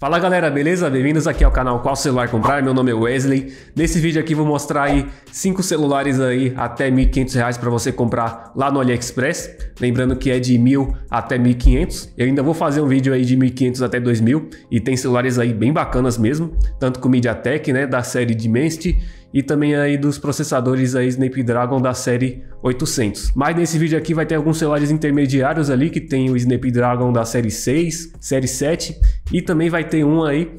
Fala galera, beleza? Bem-vindos aqui ao canal Qual Celular Comprar, meu nome é Wesley. Nesse vídeo aqui vou mostrar aí 5 celulares aí até R$ 1.500 para você comprar lá no AliExpress. Lembrando que é de mil até 1.500. Eu ainda vou fazer um vídeo aí de 1.500 até 2.000 e tem celulares aí bem bacanas mesmo, tanto com MediaTek, né, da série Dimensity, e também aí dos processadores aí Snapdragon da série 800. Mas nesse vídeo aqui vai ter alguns celulares intermediários ali que tem o Snapdragon da série 6, série 7 e também vai ter um aí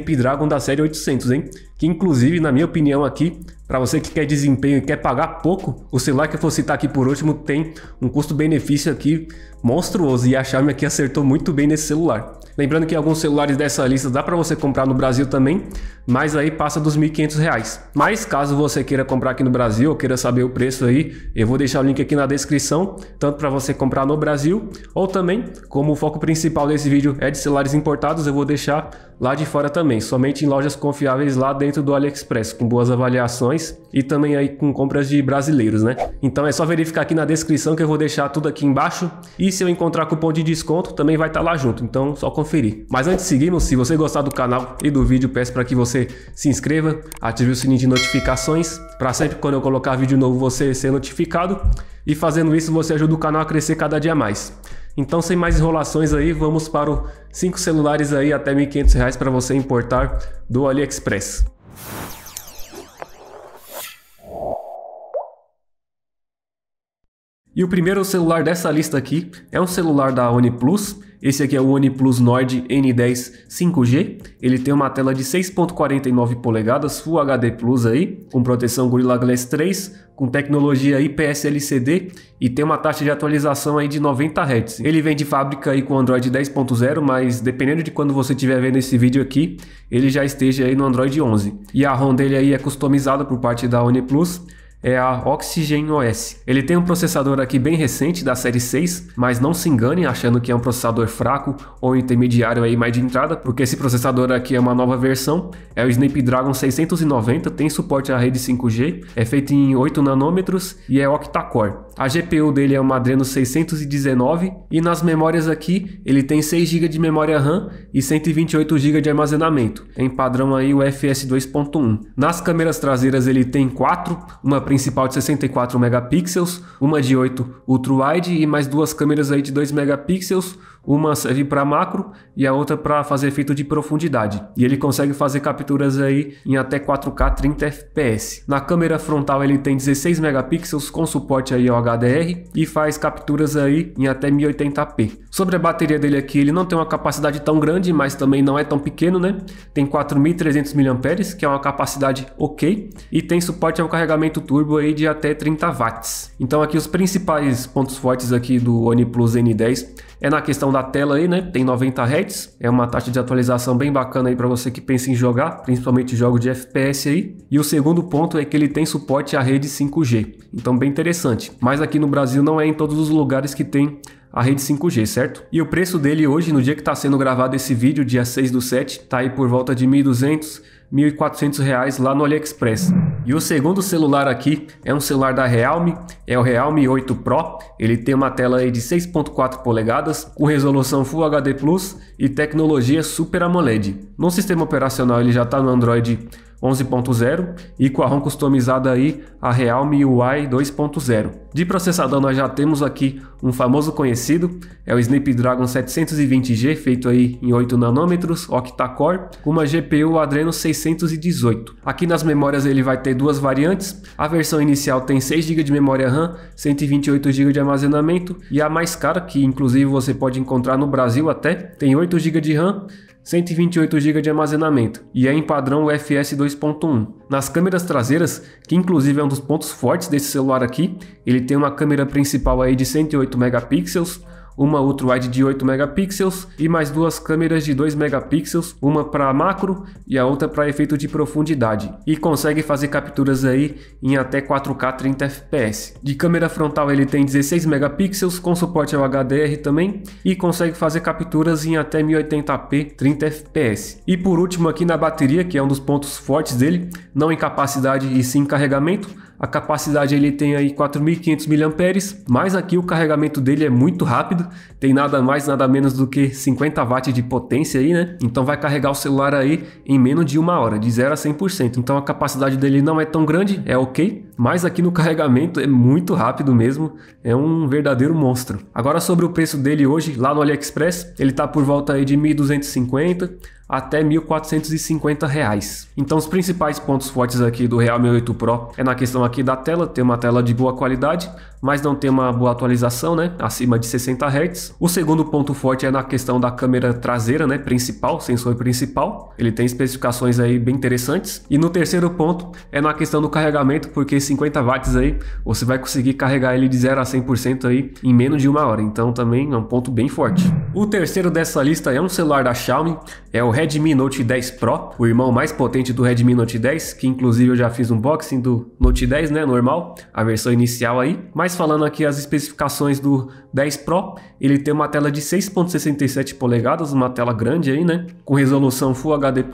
com o Dragon da série 800, hein? Que inclusive, na minha opinião aqui, para você que quer desempenho e quer pagar pouco, o celular que eu vou citar aqui por último tem um custo-benefício aqui monstruoso e a Xiaomi aqui acertou muito bem nesse celular. Lembrando que alguns celulares dessa lista dá para você comprar no Brasil também, mas aí passa dos R$ 1.500. Mas caso você queira comprar aqui no Brasil ou queira saber o preço aí, eu vou deixar o link aqui na descrição, tanto para você comprar no Brasil ou também, como o foco principal desse vídeo é de celulares importados, eu vou deixar lá de fora também, somente em lojas confiáveis lá dentro do AliExpress, com boas avaliações e também aí com compras de brasileiros, né? Então é só verificar aqui na descrição que eu vou deixar tudo aqui embaixo e se eu encontrar cupom de desconto também vai estar tá lá junto, então só conferir. Mas antes de seguirmos, se você gostar do canal e do vídeo, peço para que você se inscreva, ative o sininho de notificações para sempre quando eu colocar vídeo novo você ser notificado e fazendo isso você ajuda o canal a crescer cada dia mais. Então, sem mais enrolações aí, vamos para os 5 celulares aí até R$ 1.500 para você importar do AliExpress. E o primeiro celular dessa lista aqui é um celular da OnePlus. Esse aqui é o OnePlus Nord N10 5G. Ele tem uma tela de 6.49 polegadas Full HD Plus aí, com proteção Gorilla Glass 3, com tecnologia IPS LCD e tem uma taxa de atualização aí de 90 Hz. Ele vem de fábrica aí com Android 10.0, mas dependendo de quando você estiver vendo esse vídeo aqui, ele já esteja aí no Android 11. E a ROM dele aí é customizada por parte da OnePlus é a Oxygen OS. Ele tem um processador aqui bem recente, da série 6, mas não se enganem achando que é um processador fraco ou intermediário aí mais de entrada, porque esse processador aqui é uma nova versão, é o Snapdragon 690, tem suporte à rede 5G, é feito em 8 nanômetros e é octa-core. A GPU dele é uma Adreno 619 e nas memórias aqui ele tem 6 GB de memória RAM e 128 GB de armazenamento, em padrão aí o FS 2.1. Nas câmeras traseiras ele tem 4, uma principal de 64 megapixels, uma de 8 ultra wide e mais duas câmeras aí de 2 megapixels uma serve para macro e a outra para fazer efeito de profundidade. E ele consegue fazer capturas aí em até 4K 30 fps. Na câmera frontal ele tem 16 megapixels com suporte aí ao HDR e faz capturas aí em até 1080p. Sobre a bateria dele aqui, ele não tem uma capacidade tão grande, mas também não é tão pequeno, né? Tem 4.300 mAh, que é uma capacidade ok, e tem suporte ao carregamento turbo aí de até 30 watts. Então aqui os principais pontos fortes aqui do OnePlus N10 é na questão da tela aí, né? Tem 90 Hz, é uma taxa de atualização bem bacana aí para você que pensa em jogar, principalmente jogo de FPS aí. E o segundo ponto é que ele tem suporte à rede 5G, então bem interessante. Mas aqui no Brasil não é em todos os lugares que tem a rede 5G, certo? E o preço dele hoje, no dia que está sendo gravado esse vídeo, dia 6 do 7, tá aí por volta de 1.200, 1.400 reais lá no AliExpress. E o segundo celular aqui é um celular da Realme, é o Realme 8 Pro. Ele tem uma tela aí de 6.4 polegadas, com resolução Full HD Plus e tecnologia Super AMOLED. No sistema operacional ele já está no Android 11.0 e com a ROM customizada aí a Realme UI 2.0. De processador nós já temos aqui um famoso conhecido, é o Snapdragon 720G, feito aí em 8 nanômetros, octa-core, com uma GPU Adreno 618. Aqui nas memórias ele vai ter duas variantes, a versão inicial tem 6 GB de memória RAM, 128 GB de armazenamento e a mais cara, que inclusive você pode encontrar no Brasil até, tem 8 GB de RAM, 128 GB de armazenamento e é em padrão UFS 2.1. Nas câmeras traseiras, que inclusive é um dos pontos fortes desse celular aqui, ele tem uma câmera principal aí de 108 megapixels, uma ultrawide de 8 megapixels e mais duas câmeras de 2 megapixels, uma para macro e a outra para efeito de profundidade. E consegue fazer capturas aí em até 4K 30 fps. De câmera frontal ele tem 16 megapixels com suporte ao HDR também e consegue fazer capturas em até 1080p 30 fps. E por último aqui na bateria, que é um dos pontos fortes dele, não em capacidade e sim em carregamento, a capacidade ele tem aí 4.500 mAh, mas aqui o carregamento dele é muito rápido, tem nada mais nada menos do que 50 watts de potência aí, né? Então vai carregar o celular aí em menos de uma hora, de 0 a 100%. Então a capacidade dele não é tão grande, é ok, mas aqui no carregamento é muito rápido mesmo, é um verdadeiro monstro. Agora sobre o preço dele hoje, lá no AliExpress, ele tá por volta aí de 1.250 até R$ 1.450. Então os principais pontos fortes aqui do Realme 8 Pro é na questão aqui da tela, tem uma tela de boa qualidade, mas não tem uma boa atualização, né, acima de 60 Hz. O segundo ponto forte é na questão da câmera traseira, né, principal, sensor principal. Ele tem especificações aí bem interessantes. E no terceiro ponto é na questão do carregamento, porque 50 watts aí, você vai conseguir carregar ele de 0 a 100% aí em menos de uma hora. Então também é um ponto bem forte. O terceiro dessa lista é um celular da Xiaomi, é o Redmi Note 10 Pro, o irmão mais potente do Redmi Note 10, que inclusive eu já fiz um unboxing do Note 10, né, normal, a versão inicial aí. Mas falando aqui as especificações do 10 Pro, ele tem uma tela de 6.67 polegadas, uma tela grande aí, né, com resolução Full HD+,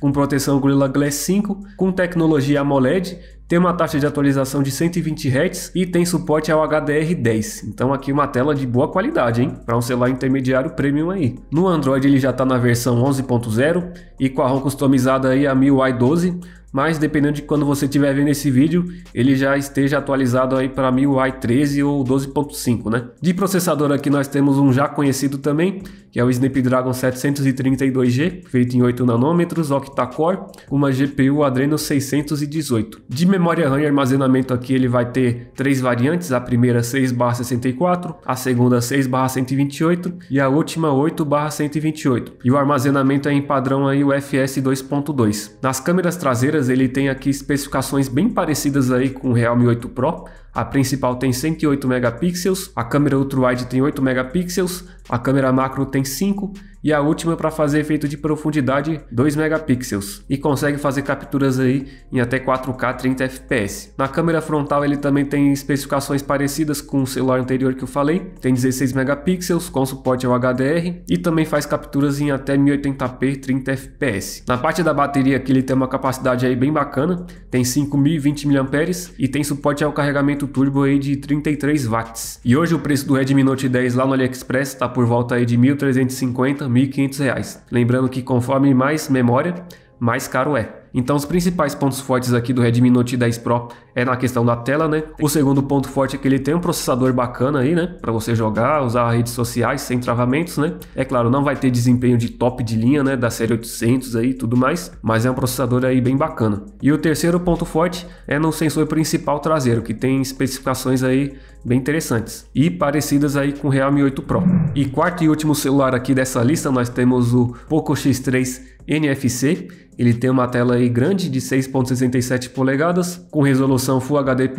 com proteção Gorilla Glass 5, com tecnologia AMOLED, tem uma taxa de atualização de 120 Hz e tem suporte ao HDR10. Então aqui uma tela de boa qualidade, hein? Para um celular intermediário premium aí. No Android ele já está na versão 11.0 e com a ROM customizada aí a MIUI 12, mas dependendo de quando você estiver vendo esse vídeo, ele já esteja atualizado aí para MIUI 13 ou 12.5, né? De processador aqui nós temos um já conhecido também, que é o Snapdragon 732G, feito em 8 nanômetros, octa-core, uma GPU Adreno 618. De memória RAM e armazenamento aqui ele vai ter três variantes, a primeira 6/64, a segunda 6/128 e a última 8/128. E o armazenamento é em padrão aí o FS 2.2. Nas câmeras traseiras ele tem aqui especificações bem parecidas aí com o Realme 8 Pro, a principal tem 108 megapixels, a câmera ultra-wide tem 8 megapixels, a câmera macro tem 5 e a última é para fazer efeito de profundidade 2 megapixels e consegue fazer capturas aí em até 4K 30 fps. Na câmera frontal ele também tem especificações parecidas com o celular anterior que eu falei, tem 16 megapixels com suporte ao HDR e também faz capturas em até 1080p 30 fps. Na parte da bateria aqui ele tem uma capacidade aí bem bacana, tem 5020 mAh e tem suporte ao carregamento turbo aí de 33 watts. E hoje o preço do Redmi Note 10 lá no AliExpress está por volta aí de 1350 R$ 1.500. Lembrando que conforme mais memória, mais caro é. Então os principais pontos fortes aqui do Redmi Note 10 Pro é na questão da tela, né? O segundo ponto forte é que ele tem um processador bacana aí, né? Para você jogar, usar redes sociais sem travamentos, né? É claro, não vai ter desempenho de top de linha, né? Da série 800 aí, tudo mais, mas é um processador aí bem bacana. E o terceiro ponto forte é no sensor principal traseiro, que tem especificações aí bem interessantes e parecidas aí com o Realme 8 Pro. E quarto e último celular aqui dessa lista nós temos o Poco X3 NFC, ele tem uma tela aí grande de 6.67 polegadas, com resolução Full HD+,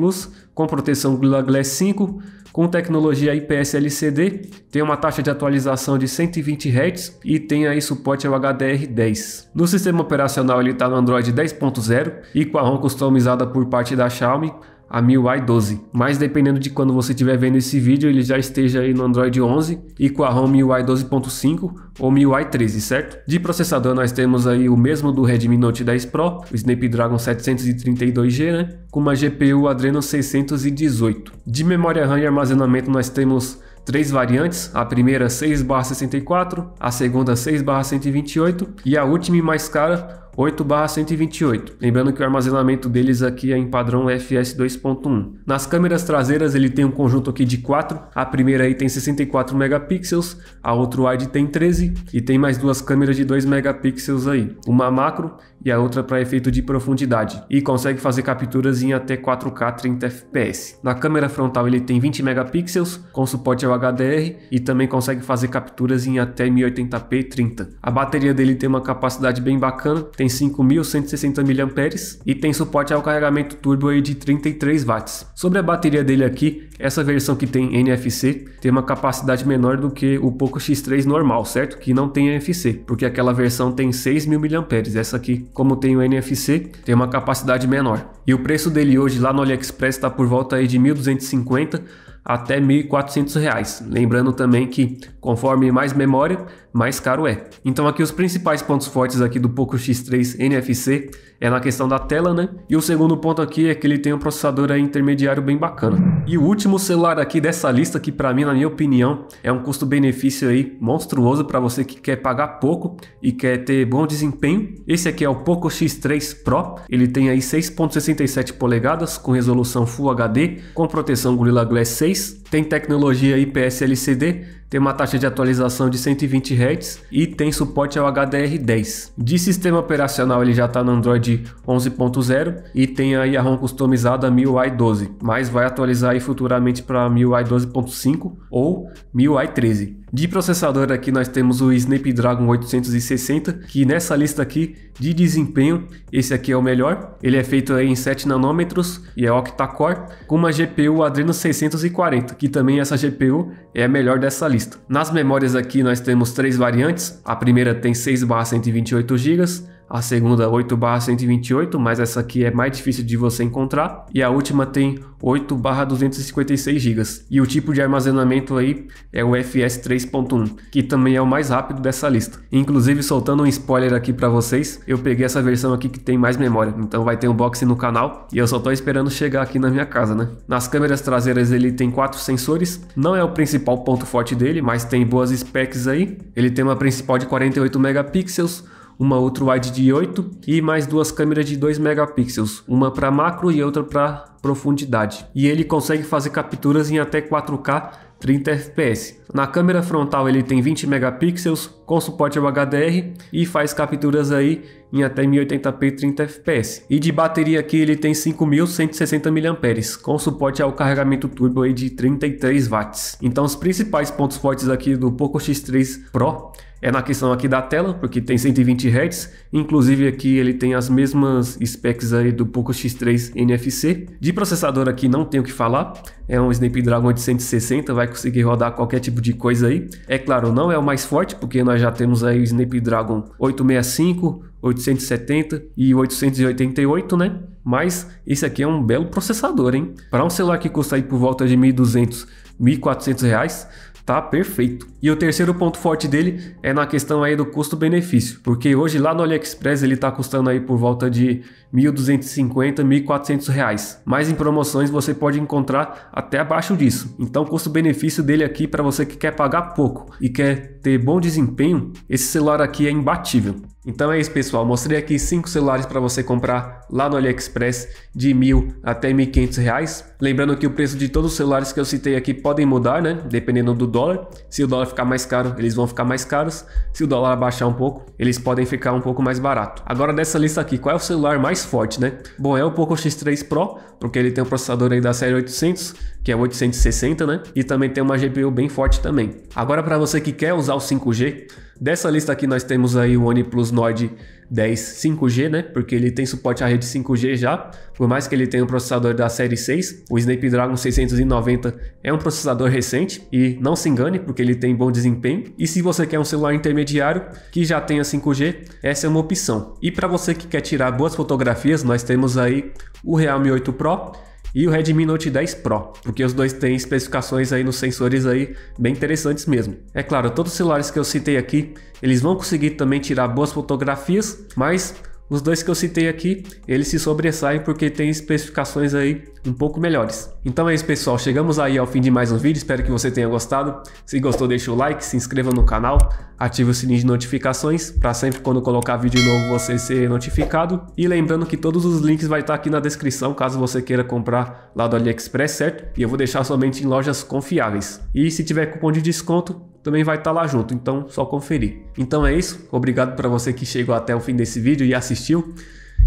com proteção Glass 5, com tecnologia IPS LCD, tem uma taxa de atualização de 120 Hz e tem aí suporte ao HDR10. No sistema operacional ele está no Android 10.0 e com a ROM customizada por parte da Xiaomi, a MIUI 12. Mas dependendo de quando você estiver vendo esse vídeo, ele já esteja aí no Android 11 e com a ROM MIUI 12.5 ou MIUI 13, certo? De processador nós temos aí o mesmo do Redmi Note 10 Pro, o Snapdragon 732G, né? Com uma GPU Adreno 618. De memória RAM e armazenamento nós temos três variantes, a primeira 6/64, a segunda 6/128 e a última e mais cara 8/128. Lembrando que o armazenamento deles aqui é em padrão FS 2.1. Nas câmeras traseiras ele tem um conjunto aqui de 4. A primeira aí tem 64 megapixels, a outra wide tem 13 e tem mais duas câmeras de 2 megapixels aí, uma macro e a outra para efeito de profundidade e consegue fazer capturas em até 4K 30 fps. Na câmera frontal ele tem 20 megapixels com suporte ao HDR e também consegue fazer capturas em até 1080p 30. A bateria dele tem uma capacidade bem bacana tem 5.160 mAh e tem suporte ao carregamento turbo aí de 33 watts. Sobre a bateria dele aqui, essa versão que tem NFC tem uma capacidade menor do que o Poco X3 normal, certo? Que não tem NFC, porque aquela versão tem 6.000 mAh, essa aqui, como tem o NFC, tem uma capacidade menor. E o preço dele hoje lá no AliExpress está por volta aí de 1.250 até R$ 1.400. Lembrando também que conforme mais memória, mais caro é. Então aqui os principais pontos fortes aqui do Poco X3 NFC é na questão da tela, né? E o segundo ponto aqui é que ele tem um processador intermediário bem bacana. E o último celular aqui dessa lista que para mim, na minha opinião, é um custo-benefício aí monstruoso para você que quer pagar pouco e quer ter bom desempenho. Esse aqui é o Poco X3 Pro. Ele tem aí 6.67 polegadas com resolução Full HD, com proteção Gorilla Glass 6, tem tecnologia IPS LCD tem uma taxa de atualização de 120 Hz e tem suporte ao HDR10. De sistema operacional ele já está no Android 11.0 e tem aí a ROM customizada MIUI 12, mas vai atualizar aí futuramente para MIUI 12.5 ou MIUI 13. De processador aqui nós temos o Snapdragon 860, que nessa lista aqui de desempenho, esse aqui é o melhor. Ele é feito em 7 nanômetros e é octa-core, com uma GPU Adreno 640, que também essa GPU é a melhor dessa lista. Nas memórias aqui nós temos três variantes, a primeira tem 6 128 GB, a segunda 8 barra 128, mas essa aqui é mais difícil de você encontrar, e a última tem 8 barra 256 GB. E o tipo de armazenamento aí é o FS 3.1, que também é o mais rápido dessa lista. Inclusive, soltando um spoiler aqui para vocês, eu peguei essa versão aqui que tem mais memória, então vai ter um box no canal, e eu só tô esperando chegar aqui na minha casa, né? Nas câmeras traseiras ele tem quatro sensores, não é o principal ponto forte dele, mas tem boas specs aí. Ele tem uma principal de 48 megapixels, uma wide de 8 e mais duas câmeras de 2 megapixels, uma para macro e outra para profundidade. E ele consegue fazer capturas em até 4K 30 fps. Na câmera frontal ele tem 20 megapixels com suporte ao HDR e faz capturas aí em até 1080p 30 fps. E de bateria aqui ele tem 5160 mAh, com suporte ao carregamento turbo de 33 watts. Então os principais pontos fortes aqui do Poco X3 Pro é na questão aqui da tela, porque tem 120 Hz, inclusive aqui ele tem as mesmas specs aí do Poco X3 NFC. De processador aqui não tenho o que falar, é um Snapdragon 860, vai conseguir rodar qualquer tipo de coisa aí. É claro, não é o mais forte, porque nós já temos aí o Snapdragon 865, 870 e 888, né? Mas esse aqui é um belo processador, hein? Para um celular que custa aí por volta de 1.200, 1.400 reais, tá perfeito. E o terceiro ponto forte dele é na questão aí do custo-benefício, porque hoje lá no AliExpress ele tá custando aí por volta de 1.250, 1.400 reais, mas em promoções você pode encontrar até abaixo disso. Então custo-benefício dele aqui para você que quer pagar pouco e quer ter bom desempenho, esse celular aqui é imbatível. Então é isso, pessoal. Mostrei aqui 5 celulares para você comprar lá no AliExpress de mil até R$ reais. Lembrando que o preço de todos os celulares que eu citei aqui podem mudar, né? Dependendo do dólar. Se o dólar ficar mais caro, eles vão ficar mais caros. Se o dólar abaixar um pouco, eles podem ficar um pouco mais barato. Agora dessa lista aqui, qual é o celular mais forte, né? Bom, é o Poco X3 Pro, porque ele tem um processador aí da série 800 que é 860, né? E também tem uma GPU bem forte também. Agora para você que quer usar o 5G, dessa lista aqui nós temos aí o OnePlus Nord 10 5G, né? Porque ele tem suporte à rede 5G já, por mais que ele tenha um processador da série 6, o Snapdragon 690 é um processador recente e não se engane, porque ele tem bom desempenho. E se você quer um celular intermediário que já tenha 5G, essa é uma opção. E para você que quer tirar boas fotografias, nós temos aí o Realme 8 Pro e o Redmi Note 10 Pro, porque os dois têm especificações aí nos sensores aí bem interessantes mesmo. É claro, todos os celulares que eu citei aqui, eles vão conseguir também tirar boas fotografias, mas os dois que eu citei aqui, eles se sobressaem porque tem especificações aí um pouco melhores. Então é isso pessoal, chegamos aí ao fim de mais um vídeo, espero que você tenha gostado. Se gostou deixa o like, se inscreva no canal, ative o sininho de notificações para sempre quando colocar vídeo novo você ser notificado. E lembrando que todos os links vai estar tá aqui na descrição caso você queira comprar lá do AliExpress, certo? E eu vou deixar somente em lojas confiáveis. E se tiver cupom de desconto, também vai estar tá lá junto, então só conferir. Então é isso, obrigado para você que chegou até o fim desse vídeo e assistiu.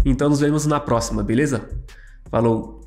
Então nos vemos na próxima, beleza? Falou!